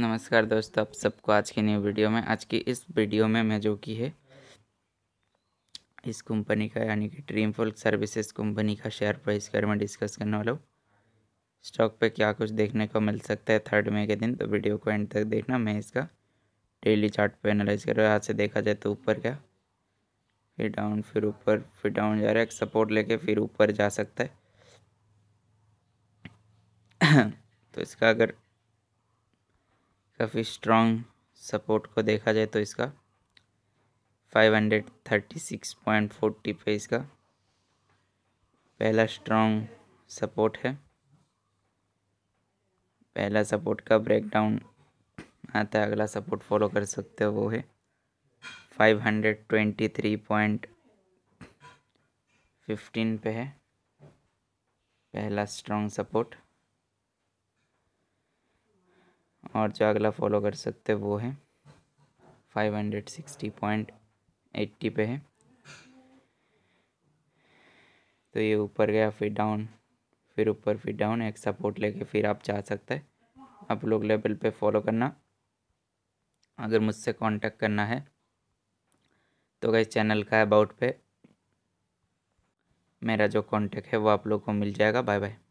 नमस्कार दोस्तों आप सबको आज की न्यू वीडियो में आज की इस वीडियो में मैं जो की है इस कंपनी का यानी कि ड्रीम फोल्क सर्विसेज कंपनी का शेयर प्राइस बारे में डिस्कस करने वाला हूँ स्टॉक पे क्या कुछ देखने को मिल सकता है थर्ड मई के दिन तो वीडियो को एंड तक देखना मैं इसका डेली चार्ट पे एनालाइज कर रहा हूँ आज से देखा जाए तो ऊपर क्या फिर डाउन फिर ऊपर फिर डाउन जा रहा है सपोर्ट लेके फिर ऊपर जा सकता है तो इसका अगर काफ़ी स्ट्रॉन्ग सपोर्ट को देखा जाए तो इसका 536.40 पे इसका पहला स्ट्रॉन्ग सपोर्ट है पहला सपोर्ट का ब्रेकडाउन आता है अगला सपोर्ट फॉलो कर सकते हो वो है 523.15 पे है पहला स्ट्रॉन्ग सपोर्ट और जो अगला फॉलो कर सकते वो है five hundred sixty point eighty पे है तो ये ऊपर गया फिर डाउन फिर ऊपर फिर डाउन एक सपोर्ट लेके फिर आप जा सकते हैं आप लोग लेवल पे फॉलो करना अगर मुझसे कांटेक्ट करना है तो गए चैनल का अबाउट पे मेरा जो कांटेक्ट है वो आप लोग को मिल जाएगा बाय बाय